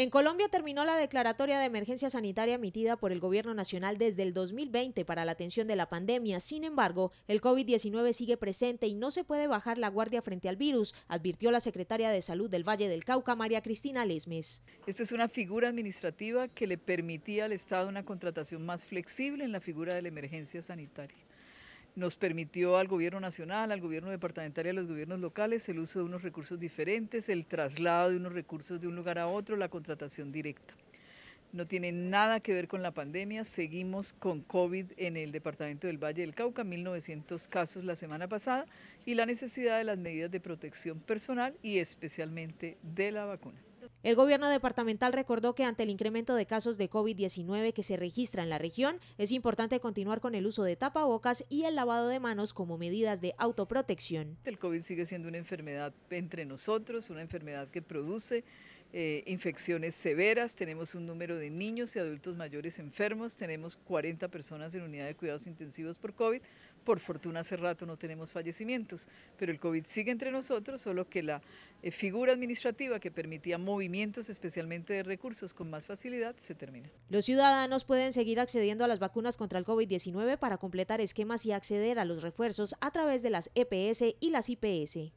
En Colombia terminó la declaratoria de emergencia sanitaria emitida por el Gobierno Nacional desde el 2020 para la atención de la pandemia. Sin embargo, el COVID-19 sigue presente y no se puede bajar la guardia frente al virus, advirtió la secretaria de Salud del Valle del Cauca, María Cristina Lesmes. Esto es una figura administrativa que le permitía al Estado una contratación más flexible en la figura de la emergencia sanitaria nos permitió al gobierno nacional, al gobierno departamental y a los gobiernos locales el uso de unos recursos diferentes, el traslado de unos recursos de un lugar a otro, la contratación directa. No tiene nada que ver con la pandemia, seguimos con COVID en el departamento del Valle del Cauca, 1.900 casos la semana pasada, y la necesidad de las medidas de protección personal y especialmente de la vacuna. El gobierno departamental recordó que ante el incremento de casos de COVID-19 que se registra en la región, es importante continuar con el uso de tapabocas y el lavado de manos como medidas de autoprotección. El COVID sigue siendo una enfermedad entre nosotros, una enfermedad que produce eh, infecciones severas, tenemos un número de niños y adultos mayores enfermos, tenemos 40 personas en unidad de cuidados intensivos por COVID. Por fortuna hace rato no tenemos fallecimientos, pero el COVID sigue entre nosotros, solo que la eh, figura administrativa que permitía movimientos, especialmente de recursos, con más facilidad, se termina. Los ciudadanos pueden seguir accediendo a las vacunas contra el COVID-19 para completar esquemas y acceder a los refuerzos a través de las EPS y las IPS.